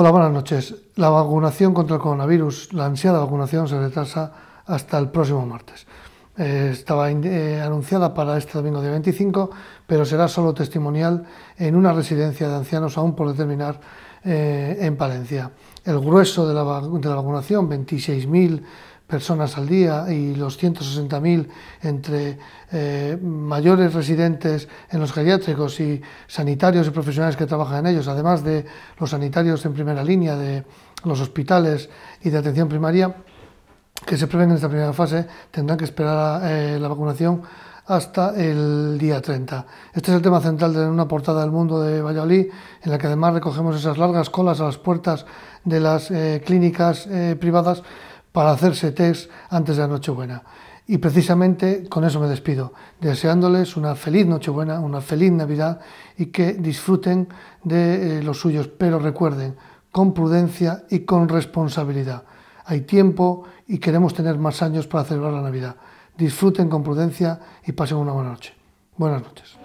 Hola, buenas noches. La vacunación contra el coronavirus, la ansiada vacunación, se retrasa hasta el próximo martes. Eh, estaba eh, anunciada para este domingo de 25, pero será solo testimonial en una residencia de ancianos aún por determinar eh, en Palencia. El grueso de la, de la vacunación, 26.000 personas al día y los 160.000 entre eh, mayores residentes en los geriátricos y sanitarios y profesionales que trabajan en ellos, además de los sanitarios en primera línea de los hospitales y de atención primaria, que se prevén en esta primera fase, tendrán que esperar eh, la vacunación hasta el día 30. Este es el tema central de una portada del mundo de Valladolid, en la que además recogemos esas largas colas a las puertas de las eh, clínicas privadas para hacerse test antes de la Nochebuena. Y precisamente con eso me despido, deseándoles una feliz Nochebuena, una feliz Navidad y que disfruten de eh, los suyos, pero recuerden, con prudencia y con responsabilidad. Hay tiempo y queremos tener más años para celebrar la Navidad. Disfruten con prudencia y pasen una buena noche. Buenas noches.